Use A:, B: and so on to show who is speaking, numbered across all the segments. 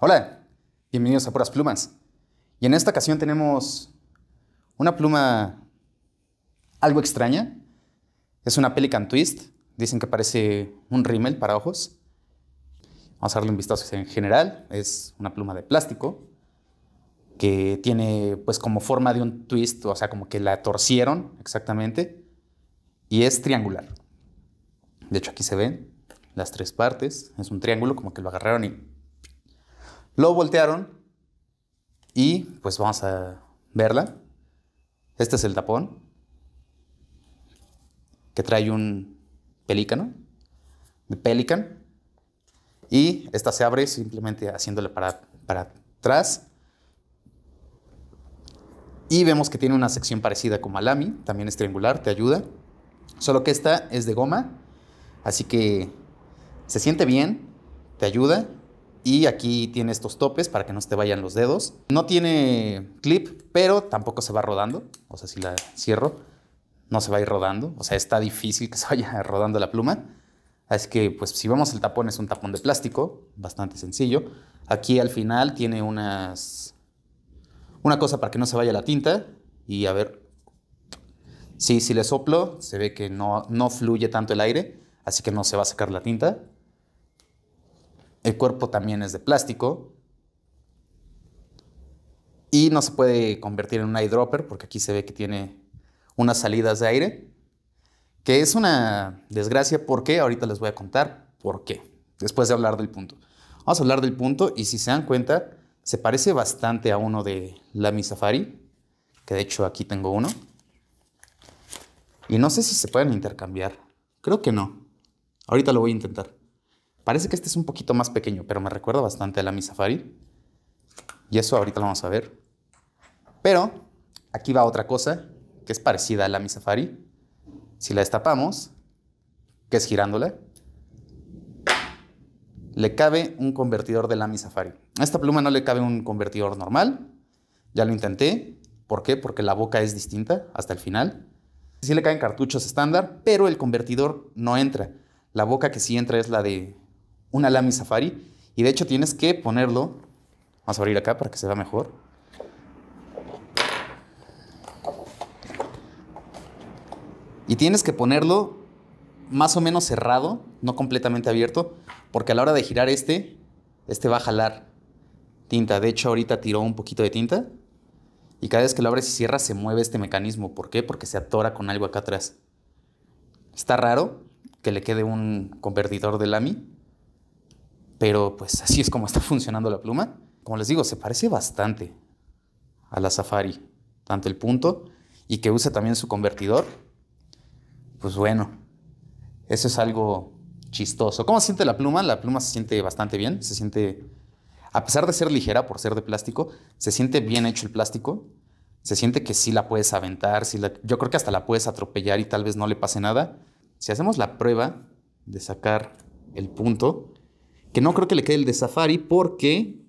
A: Hola, bienvenidos a Puras Plumas. Y en esta ocasión tenemos una pluma algo extraña. Es una Pelican Twist. Dicen que parece un rímel para ojos. Vamos a darle un vistazo en general. Es una pluma de plástico que tiene pues como forma de un twist, o sea, como que la torcieron exactamente. Y es triangular. De hecho, aquí se ven las tres partes. Es un triángulo, como que lo agarraron y lo voltearon y pues vamos a verla. Este es el tapón que trae un pelícano, de pelican. Y esta se abre simplemente haciéndole para, para atrás. Y vemos que tiene una sección parecida como a también es triangular, te ayuda. Solo que esta es de goma, así que se siente bien, te ayuda y aquí tiene estos topes para que no se te vayan los dedos. No tiene clip, pero tampoco se va rodando. O sea, si la cierro, no se va a ir rodando. O sea, está difícil que se vaya rodando la pluma. Así que, pues, si vemos el tapón, es un tapón de plástico, bastante sencillo. Aquí al final tiene unas... Una cosa para que no se vaya la tinta. Y a ver... Sí, si le soplo, se ve que no, no fluye tanto el aire, así que no se va a sacar la tinta. El cuerpo también es de plástico. Y no se puede convertir en un eyedropper porque aquí se ve que tiene unas salidas de aire. Que es una desgracia. porque Ahorita les voy a contar por qué. Después de hablar del punto. Vamos a hablar del punto y si se dan cuenta, se parece bastante a uno de Lamy Safari. Que de hecho aquí tengo uno. Y no sé si se pueden intercambiar. Creo que no. Ahorita lo voy a intentar. Parece que este es un poquito más pequeño, pero me recuerda bastante a la Mi Safari. Y eso ahorita lo vamos a ver. Pero aquí va otra cosa que es parecida a la Mi Safari. Si la destapamos, que es girándola, le cabe un convertidor de Mi Safari. A esta pluma no le cabe un convertidor normal. Ya lo intenté. ¿Por qué? Porque la boca es distinta hasta el final. Sí le caen cartuchos estándar, pero el convertidor no entra. La boca que sí entra es la de una lami Safari. Y de hecho tienes que ponerlo. Vamos a abrir acá para que se vea mejor. Y tienes que ponerlo más o menos cerrado, no completamente abierto, porque a la hora de girar este, este va a jalar tinta. De hecho, ahorita tiró un poquito de tinta. Y cada vez que lo abres y cierras se mueve este mecanismo. ¿Por qué? Porque se atora con algo acá atrás. Está raro que le quede un convertidor de LAMI, pero pues así es como está funcionando la pluma. Como les digo, se parece bastante a la Safari, tanto el punto y que usa también su convertidor. Pues bueno, eso es algo chistoso. ¿Cómo se siente la pluma? La pluma se siente bastante bien, se siente a pesar de ser ligera por ser de plástico, se siente bien hecho el plástico. Se siente que sí la puedes aventar, sí la, yo creo que hasta la puedes atropellar y tal vez no le pase nada. Si hacemos la prueba de sacar el punto, que no creo que le quede el de Safari porque...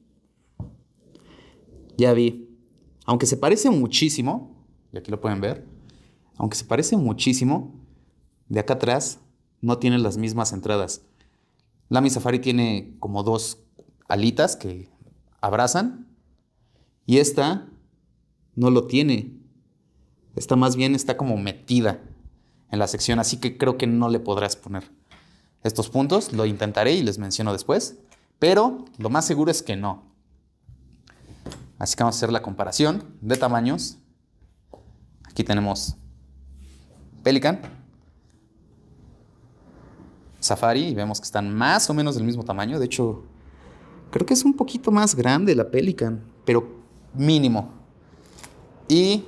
A: Ya vi. Aunque se parece muchísimo, y aquí lo pueden ver, aunque se parece muchísimo, de acá atrás no tiene las mismas entradas. La Mi Safari tiene como dos alitas que abrazan y esta no lo tiene. Esta más bien está como metida en la sección, así que creo que no le podrás poner estos puntos, lo intentaré y les menciono después, pero lo más seguro es que no. Así que vamos a hacer la comparación de tamaños. Aquí tenemos Pelican, Safari, y vemos que están más o menos del mismo tamaño. De hecho, creo que es un poquito más grande la Pelican, pero mínimo. Y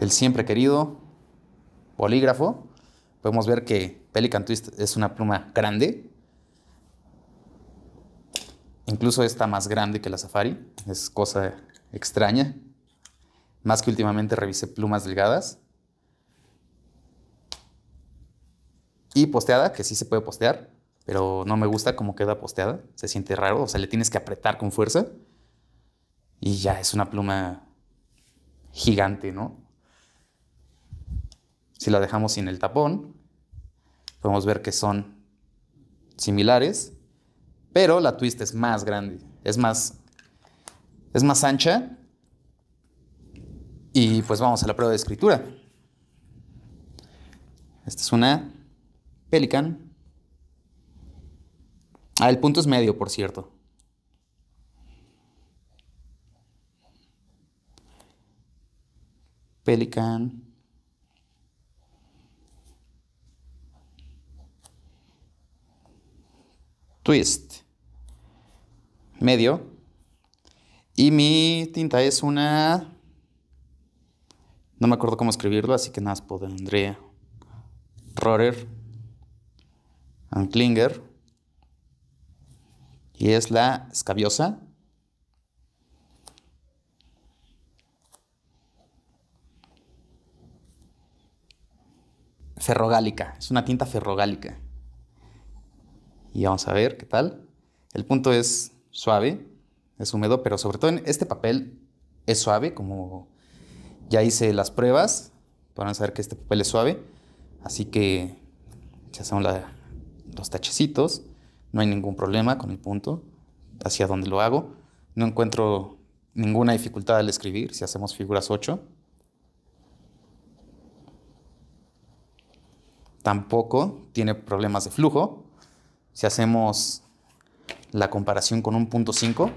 A: el siempre querido polígrafo, podemos ver que el Twist es una pluma grande. Incluso está más grande que la Safari. Es cosa extraña. Más que últimamente revisé plumas delgadas. Y posteada, que sí se puede postear, pero no me gusta cómo queda posteada. Se siente raro, o sea, le tienes que apretar con fuerza. Y ya es una pluma gigante, ¿no? Si la dejamos sin el tapón, podemos ver que son similares, pero la twist es más grande, es más, es más ancha. Y pues vamos a la prueba de escritura. Esta es una Pelican. Ah, el punto es medio, por cierto. Pelican. twist medio y mi tinta es una no me acuerdo cómo escribirlo así que nada más pondré rotter and clinger y es la escabiosa ferrogálica es una tinta ferrogálica y vamos a ver qué tal. El punto es suave, es húmedo, pero sobre todo en este papel es suave, como ya hice las pruebas, podrán saber que este papel es suave, así que ya son los tachecitos, no hay ningún problema con el punto, hacia donde lo hago, no encuentro ninguna dificultad al escribir si hacemos figuras 8. Tampoco tiene problemas de flujo, si hacemos la comparación con 1.5.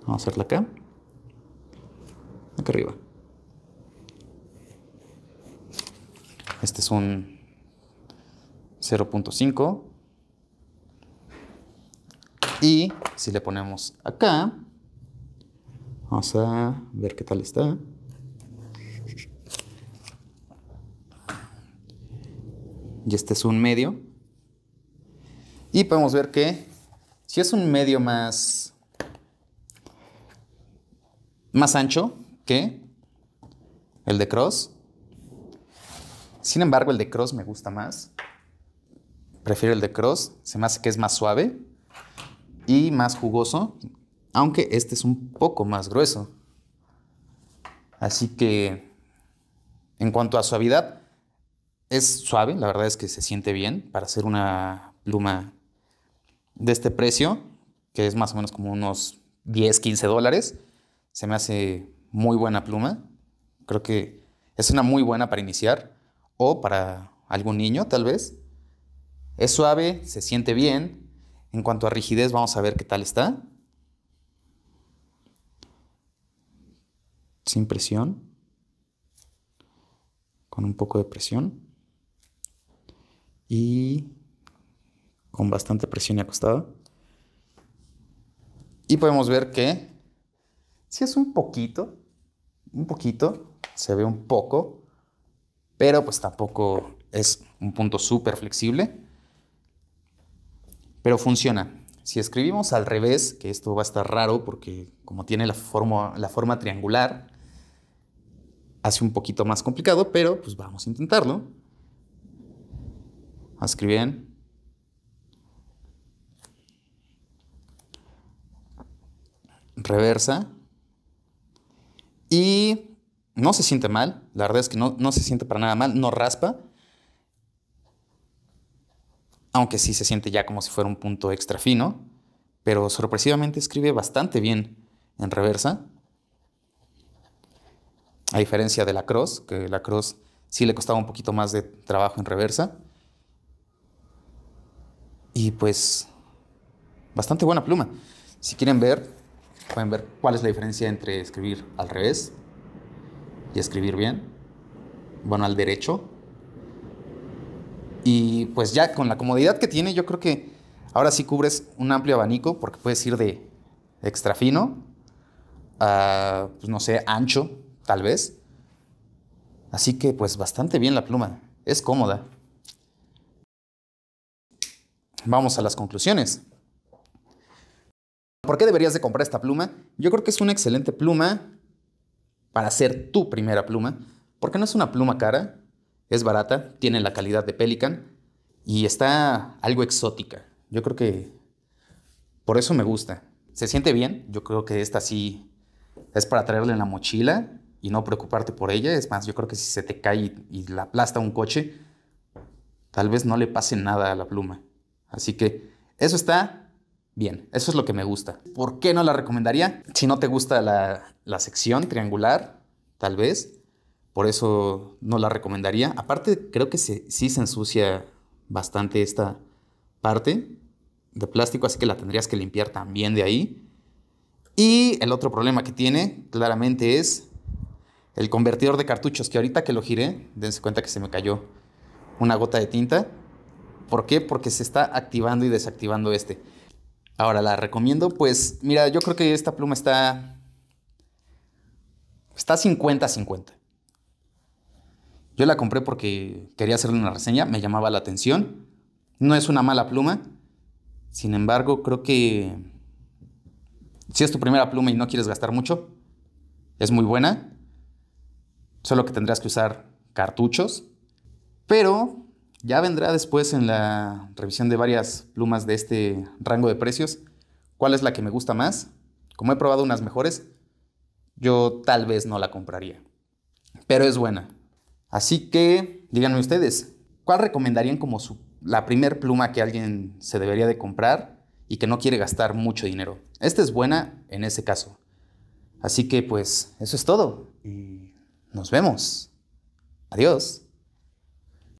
A: vamos a hacerla acá, acá arriba. Este es un 0.5. Y si le ponemos acá, vamos a ver qué tal está. Y este es un medio. Y podemos ver que si es un medio más, más ancho que el de cross, sin embargo el de cross me gusta más. Prefiero el de cross, se me hace que es más suave y más jugoso, aunque este es un poco más grueso. Así que en cuanto a suavidad, es suave, la verdad es que se siente bien para hacer una pluma de este precio, que es más o menos como unos 10, 15 dólares, se me hace muy buena pluma. Creo que es una muy buena para iniciar o para algún niño tal vez. Es suave, se siente bien. En cuanto a rigidez, vamos a ver qué tal está. Sin presión. Con un poco de presión. Y con bastante presión y acostado Y podemos ver que si es un poquito, un poquito, se ve un poco, pero pues tampoco es un punto súper flexible. Pero funciona. Si escribimos al revés, que esto va a estar raro porque como tiene la forma, la forma triangular, hace un poquito más complicado, pero pues vamos a intentarlo. escribir. reversa. Y no se siente mal, la verdad es que no, se siente para nada mal, no raspa. Aunque sí se siente ya como si fuera un punto extra fino, pero sorpresivamente escribe bastante bien en reversa. A diferencia de la Cross, que la Cross sí le costaba un poquito más de trabajo en reversa. Y pues, bastante buena pluma. Si quieren ver, pueden ver cuál es la diferencia entre escribir al revés y escribir bien, bueno, al derecho. Y pues ya con la comodidad que tiene, yo creo que ahora sí cubres un amplio abanico porque puedes ir de extra fino a, pues, no sé, ancho, tal vez. Así que pues bastante bien la pluma, es cómoda. Vamos a las conclusiones. ¿Por qué deberías de comprar esta pluma? Yo creo que es una excelente pluma para hacer tu primera pluma, porque no es una pluma cara, es barata, tiene la calidad de Pelican y está algo exótica. Yo creo que por eso me gusta. Se siente bien, yo creo que esta sí es para traerla en la mochila y no preocuparte por ella. Es más, yo creo que si se te cae y, la aplasta un coche, tal vez no le pase nada a la pluma. Así que eso está bien. Eso es lo que me gusta. ¿Por qué no la recomendaría? Si no te gusta la, sección triangular, tal vez. Por eso no la recomendaría. Aparte, creo que se, sí se ensucia bastante esta parte de plástico, así que la tendrías que limpiar también de ahí. Y el otro problema que tiene, claramente, es el convertidor de cartuchos, que ahorita que lo giré, dense cuenta que se me cayó una gota de tinta. ¿Por qué? Porque se está activando y desactivando este. Ahora, la recomiendo, pues, mira, yo creo que esta pluma está... Está 50-50. Yo la compré porque quería hacerle una reseña, me llamaba la atención. No es una mala pluma. Sin embargo, creo que si es tu primera pluma y no quieres gastar mucho, es muy buena. Solo que tendrás que usar cartuchos. Pero ya vendrá después en la revisión de varias plumas de este rango de precios cuál es la que me gusta más. Como he probado unas mejores, yo tal vez no la compraría. Pero es buena. Así que díganme ustedes, ¿cuál recomendarían como la primer pluma que alguien se debería de comprar y que no quiere gastar mucho dinero? Esta es buena en ese caso. Así que pues eso es todo y nos vemos. Adiós.